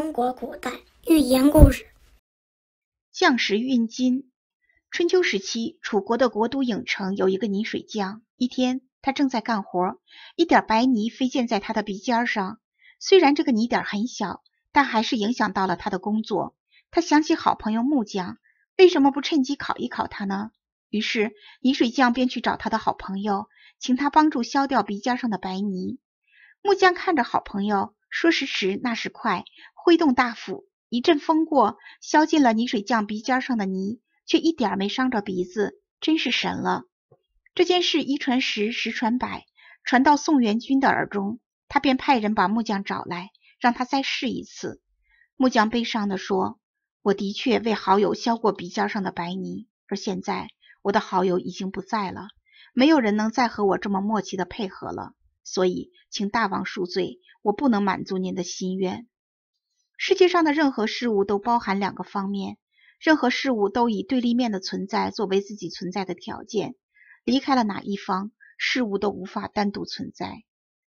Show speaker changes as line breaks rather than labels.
中国古代寓言故事《将士运金》。春秋时期，楚国的国都郢城有一个泥水匠。一天，他正在干活，一点白泥飞溅在他的鼻尖上。虽然这个泥点很小，但还是影响到了他的工作。他想起好朋友木匠，为什么不趁机考一考他呢？于是，泥水匠便去找他的好朋友，请他帮助削掉鼻尖上的白泥。木匠看着好朋友。说时迟，那时快，挥动大斧，一阵风过，削尽了泥水匠鼻尖上的泥，却一点没伤着鼻子，真是神了。这件事一传十，十传百，传到宋元军的耳中，他便派人把木匠找来，让他再试一次。木匠悲伤地说：“我的确为好友削过鼻尖上的白泥，而现在我的好友已经不在了，没有人能再和我这么默契的配合了。”所以，请大王恕罪，我不能满足您的心愿。世界上的任何事物都包含两个方面，任何事物都以对立面的存在作为自己存在的条件，离开了哪一方，事物都无法单独存在。